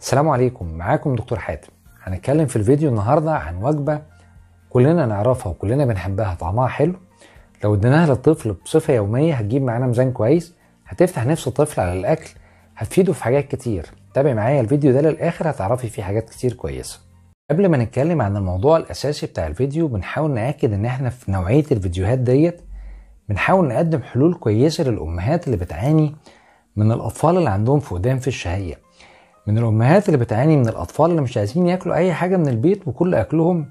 السلام عليكم معاكم دكتور حاتم هنتكلم في الفيديو النهارده عن وجبه كلنا نعرفها وكلنا بنحبها طعمها حلو لو اديناها للطفل بصفه يوميه هتجيب معانا ميزان كويس هتفتح نفس الطفل على الاكل هتفيده في حاجات كتير تابعي معايا الفيديو ده للاخر هتعرفي فيه حاجات كتير كويسه قبل ما نتكلم عن الموضوع الاساسي بتاع الفيديو بنحاول ناكد ان احنا في نوعيه الفيديوهات ديت بنحاول نقدم حلول كويسه للامهات اللي بتعاني من الاطفال اللي عندهم فقدان في الشهيه من الامهات اللي بتعاني من الاطفال اللي مش عايزين ياكلوا اي حاجه من البيت وكل اكلهم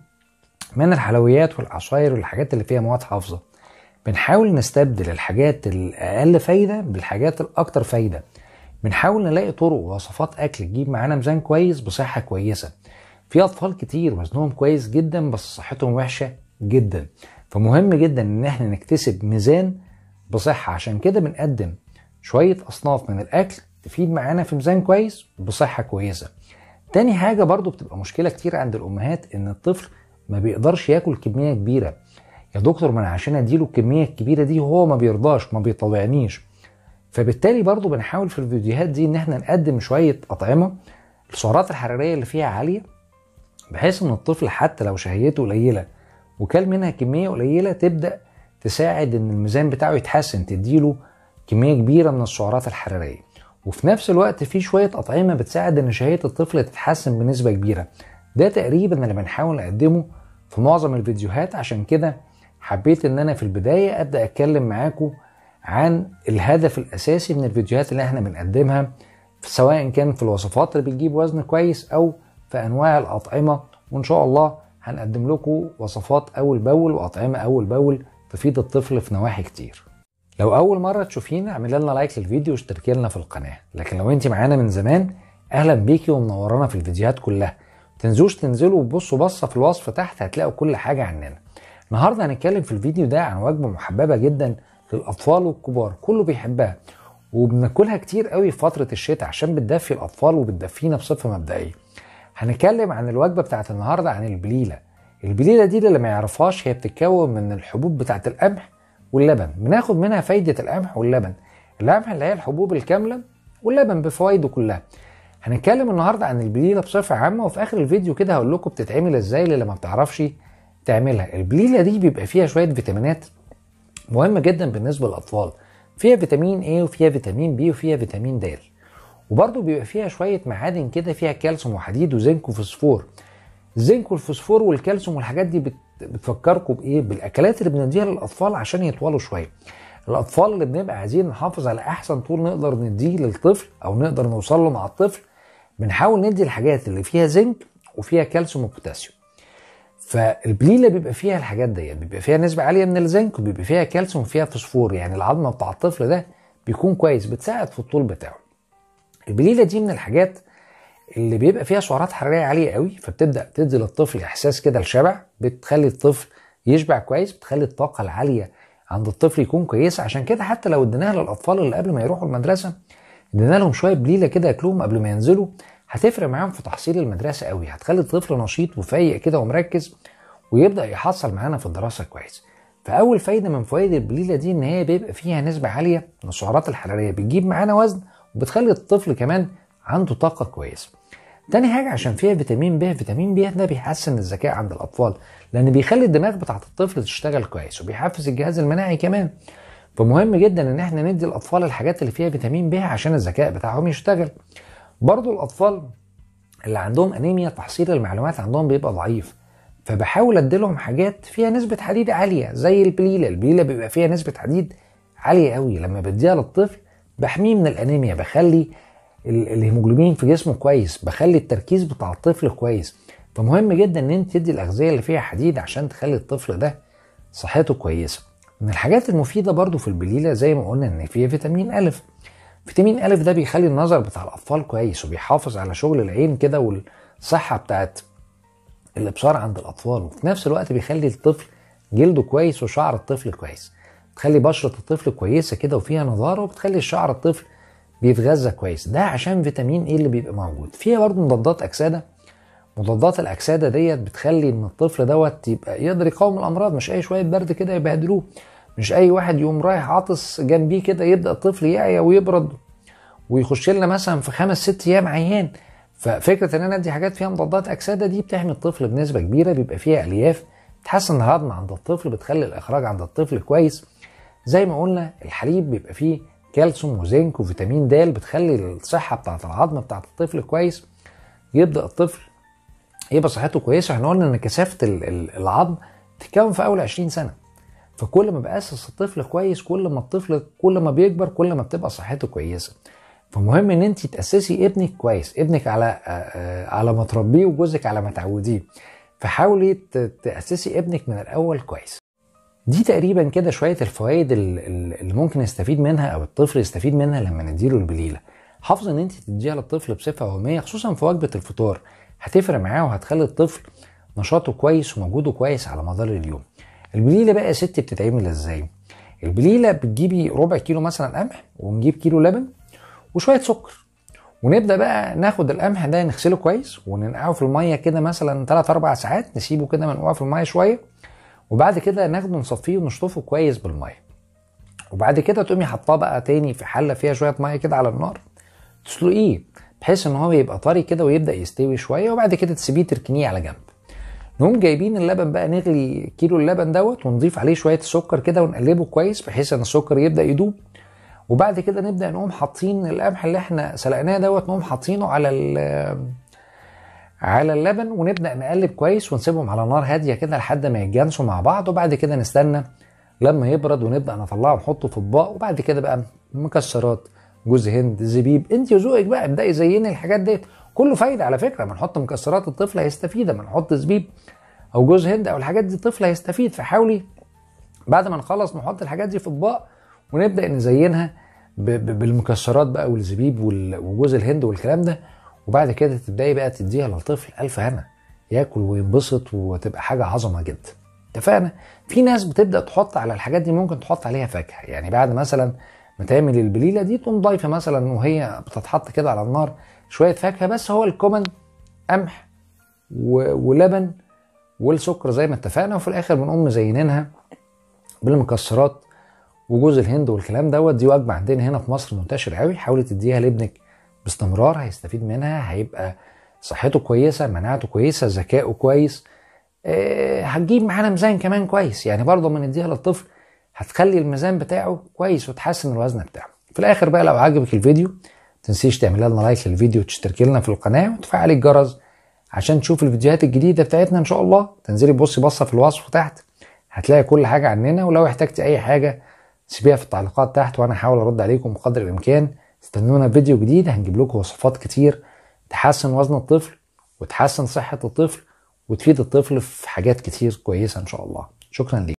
من الحلويات والعصاير والحاجات اللي فيها مواد حافظه بنحاول نستبدل الحاجات الاقل فايده بالحاجات الاكتر فايده بنحاول نلاقي طرق ووصفات اكل تجيب معانا ميزان كويس بصحه كويسه في اطفال كتير وزنهم كويس جدا بس صحتهم وحشه جدا فمهم جدا ان احنا نكتسب ميزان بصحه عشان كده بنقدم شويه اصناف من الاكل تفيد معانا في ميزان كويس بصحه كويسه تاني حاجه برضو بتبقى مشكله كتير عند الامهات ان الطفل ما بيقدرش ياكل كميه كبيره يا دكتور ما انا عشان اديله الكميه الكبيره دي هو ما بيرضاش ما بيطوعنيش فبالتالي برضو بنحاول في الفيديوهات دي ان احنا نقدم شويه اطعمه السعرات الحراريه اللي فيها عاليه بحيث ان الطفل حتى لو شهيته قليله وكل منها كميه قليله تبدا تساعد ان الميزان بتاعه يتحسن تديله كميه كبيره من السعرات الحراريه وفي نفس الوقت في شويه اطعمه بتساعد ان شهيه الطفل تتحسن بنسبه كبيره ده تقريبا اللي بنحاول نقدمه في معظم الفيديوهات عشان كده حبيت ان انا في البدايه ابدا اتكلم معاكم عن الهدف الاساسي من الفيديوهات اللي احنا بنقدمها سواء كان في الوصفات اللي بتجيب وزن كويس او في انواع الاطعمه وان شاء الله هنقدم لكم وصفات اول باول واطعمه اول باول تفيد الطفل في نواحي كتير لو اول مره تشوفينا اعملي لنا لايك للفيديو واشتركي لنا في القناه لكن لو انت معانا من زمان اهلا بيكي ومنورانا في الفيديوهات كلها تنزوش تنزلوا وبصوا بصه في الوصف تحت هتلاقوا كل حاجه عننا النهارده هنتكلم في الفيديو ده عن وجبه محببه جدا للاطفال والكبار كله بيحبها وبناكلها كتير قوي في فتره الشتاء عشان بتدفي الاطفال وبتدفينا بصفه مبدئيه هنتكلم عن الوجبه بتاعت النهارده عن البليله البليله دي اللي ما يعرفهاش هي بتتكون من الحبوب بتاعت القمح واللبن بناخد منها فايدة القمح واللبن القمح اللي هي الحبوب الكاملة واللبن بفوائده كلها هنتكلم النهاردة عن البليلة بصفة عامة وفي آخر الفيديو كده هقول لكم بتتعمل ازاي اللي ما بتعرفش تعملها البليلة دي بيبقى فيها شوية فيتامينات مهمة جدا بالنسبة للأطفال فيها فيتامين A وفيها فيتامين B وفيها فيتامين د وبرضه بيبقى فيها شوية معادن كده فيها كالسيوم وحديد وزنك وفوسفور الزنك والفوسفور والكالسيوم والحاجات دي بت بتفكركم بايه بالاكلات اللي بنديها للاطفال عشان يطولوا شويه الاطفال اللي بنبقى عايزين نحافظ على احسن طول نقدر نديه للطفل او نقدر نوصل له مع الطفل بنحاول ندي الحاجات اللي فيها زنك وفيها كالسيوم وبوتاسيوم فالبليله بيبقى فيها الحاجات دي بيبقى فيها نسبه عاليه من الزنك وبيبقى فيها كالسيوم وفيها فوسفور يعني العظمه بتاع الطفل ده بيكون كويس بتساعد في الطول بتاعه البليله دي من الحاجات اللي بيبقى فيها سعرات حراريه عاليه قوي فبتبدا تدي للطفل احساس كده الشبع بتخلي الطفل يشبع كويس بتخلي الطاقه العاليه عند الطفل يكون كويس عشان كده حتى لو اديناها للاطفال اللي قبل ما يروحوا المدرسه ادينا لهم شويه بليله كده ياكلوهم قبل ما ينزلوا هتفرق معاهم في تحصيل المدرسه قوي هتخلي الطفل نشيط وفايق كده ومركز ويبدا يحصل معانا في الدراسه كويس فاول فايده من فوائد البليله دي ان هي بيبقى فيها نسبه عاليه من السعرات الحراريه بتجيب معانا وزن وبتخلي الطفل كمان عنده طاقه كويسه تاني حاجه عشان فيها فيتامين ب فيتامين ب ده بيحسن الذكاء عند الاطفال لان بيخلي الدماغ بتاعه الطفل تشتغل كويس وبيحفز الجهاز المناعي كمان فمهم جدا ان احنا ندي الاطفال الحاجات اللي فيها فيتامين ب عشان الذكاء بتاعهم يشتغل برضو الاطفال اللي عندهم انيميا تحصيل المعلومات عندهم بيبقى ضعيف فبحاول اديلهم حاجات فيها نسبه حديد عاليه زي البليله البليله بيبقى فيها نسبه حديد عاليه قوي لما بديها للطفل بحميه من الانيميا بخلي الهيموجلوبين في جسمه كويس بخلي التركيز بتاع الطفل كويس فمهم جدا ان انت تدي الاغذيه اللي فيها حديد عشان تخلي الطفل ده صحته كويسه من الحاجات المفيده برضو في البليله زي ما قلنا ان فيها فيتامين ا فيتامين ا ده بيخلي النظر بتاع الاطفال كويس وبيحافظ على شغل العين كده والصحه بتاعت الابصار عند الاطفال وفي نفس الوقت بيخلي الطفل جلده كويس وشعر الطفل كويس بتخلي بشره الطفل كويسه كده وفيها نضاره وبتخلي شعر الطفل بيتغذى كويس ده عشان فيتامين ايه اللي بيبقى موجود فيها برضه مضادات اكسده مضادات الاكسده ديت بتخلي ان الطفل دوت يبقى يقدر يقاوم الامراض مش اي شويه برد كده يبهدلوه مش اي واحد يقوم رايح عاطس جنبيه كده يبدا الطفل يعيا ويبرد ويخش لنا مثلا في خمس ست ايام عيان ففكره ان انا ادي حاجات فيها مضادات اكسده دي بتحمي الطفل بنسبه كبيره بيبقى فيها الياف بتحسن الهضم عند الطفل بتخلي الاخراج عند الطفل كويس زي ما قلنا الحليب بيبقى فيه كالسيوم وزنك وفيتامين د بتخلي الصحه بتاعه العظم بتاعه الطفل كويس يبدا الطفل يبقى صحته كويسه احنا قلنا ان كثافه العظم بتتكون في اول 20 سنه فكل ما بأسس الطفل كويس كل ما الطفل كل ما بيكبر كل ما بتبقى صحته كويسه فمهم ان انت تاسسي ابنك كويس ابنك على آه، آه، على ما تربيه وجوزك على ما تعوديه فحاولي تاسسي ابنك من الاول كويس دي تقريبا كده شويه الفوائد اللي ممكن يستفيد منها او الطفل يستفيد منها لما نديله البليله حافظ ان انت تديها للطفل بصفه يوميه خصوصا في وجبه الفطار هتفرق معاه وهتخلي الطفل نشاطه كويس ومجهوده كويس على مدار اليوم البليله بقى يا ستي بتتعمل ازاي البليله بتجيبي ربع كيلو مثلا قمح ونجيب كيلو لبن وشويه سكر ونبدا بقى ناخد القمح ده نغسله كويس وننقعه في الميه كده مثلا 3 4 ساعات نسيبه كده منقوع في الميه شويه وبعد كده ناخده نصفيه ونشطفه كويس بالميه وبعد كده تقومي حطاه بقى تاني في حله فيها شويه ميه كده على النار تسلقيه بحيث ان هو يبقى طري كده ويبدا يستوي شويه وبعد كده تسيبيه تركنيه على جنب نقوم جايبين اللبن بقى نغلي كيلو اللبن دوت ونضيف عليه شويه سكر كده ونقلبه كويس بحيث ان السكر يبدا يدوب وبعد كده نبدا نقوم حاطين القمح اللي احنا سلقناه دوت نقوم حاطينه على على اللبن ونبدا نقلب كويس ونسيبهم على نار هاديه كده لحد ما يتجانسوا مع بعض وبعد كده نستنى لما يبرد ونبدا نطلعه ونحطه في اطباق وبعد كده بقى مكسرات جوز هند زبيب انت وذوقك بقى ابداي زين الحاجات ديت كله فايده على فكره ما نحط مكسرات الطفل هيستفيد ما نحط زبيب او جوز هند او الحاجات دي الطفل هيستفيد فحاولي بعد ما نخلص نحط الحاجات دي في اطباق ونبدا نزينها بالمكسرات بقى والزبيب وجوز الهند والكلام ده وبعد كده تبداي بقى تديها للطفل الف هنا ياكل وينبسط وتبقى حاجه عظمه جدا اتفقنا في ناس بتبدا تحط على الحاجات دي ممكن تحط عليها فاكهه يعني بعد مثلا ما تعمل البليله دي تقوم ضايفه مثلا وهي بتتحط كده على النار شويه فاكهه بس هو الكومن قمح ولبن والسكر زي ما اتفقنا وفي الاخر بنقوم مزينينها بالمكسرات وجوز الهند والكلام دوت دي وجبه عندنا هنا في مصر منتشر قوي حاولي تديها لابنك باستمرار هيستفيد منها هيبقى صحته كويسه مناعته كويسه ذكائه كويس آه، هتجيب معانا ميزان كمان كويس يعني برضه من نديها للطفل هتخلي الميزان بتاعه كويس وتحسن الوزن بتاعه في الاخر بقى لو عجبك الفيديو تنسيش تعمل لنا لايك للفيديو وتشتركي لنا في القناه وتفعلي الجرس عشان تشوف الفيديوهات الجديده بتاعتنا ان شاء الله تنزلي بصي بصه في الوصف تحت هتلاقي كل حاجه عننا ولو احتجتي اي حاجه سيبيها في التعليقات تحت وانا هحاول ارد عليكم بقدر الامكان استنونا فيديو جديد هنجيب لكم وصفات كتير تحسن وزن الطفل وتحسن صحة الطفل وتفيد الطفل في حاجات كتير كويسة إن شاء الله شكرا ليك